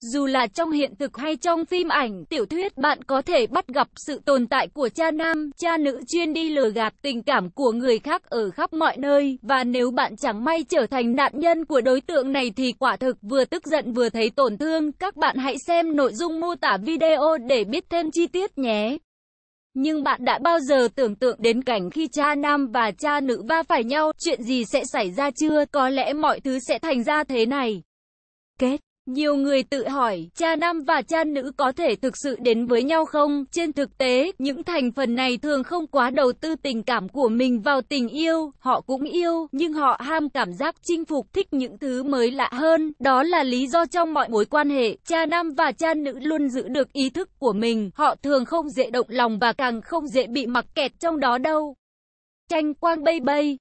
Dù là trong hiện thực hay trong phim ảnh, tiểu thuyết bạn có thể bắt gặp sự tồn tại của cha nam, cha nữ chuyên đi lừa gạt tình cảm của người khác ở khắp mọi nơi, và nếu bạn chẳng may trở thành nạn nhân của đối tượng này thì quả thực vừa tức giận vừa thấy tổn thương, các bạn hãy xem nội dung mô tả video để biết thêm chi tiết nhé. Nhưng bạn đã bao giờ tưởng tượng đến cảnh khi cha nam và cha nữ va phải nhau, chuyện gì sẽ xảy ra chưa, có lẽ mọi thứ sẽ thành ra thế này. Kết nhiều người tự hỏi, cha nam và cha nữ có thể thực sự đến với nhau không? Trên thực tế, những thành phần này thường không quá đầu tư tình cảm của mình vào tình yêu, họ cũng yêu, nhưng họ ham cảm giác chinh phục thích những thứ mới lạ hơn. Đó là lý do trong mọi mối quan hệ, cha nam và cha nữ luôn giữ được ý thức của mình, họ thường không dễ động lòng và càng không dễ bị mặc kẹt trong đó đâu. Tranh quang bay bay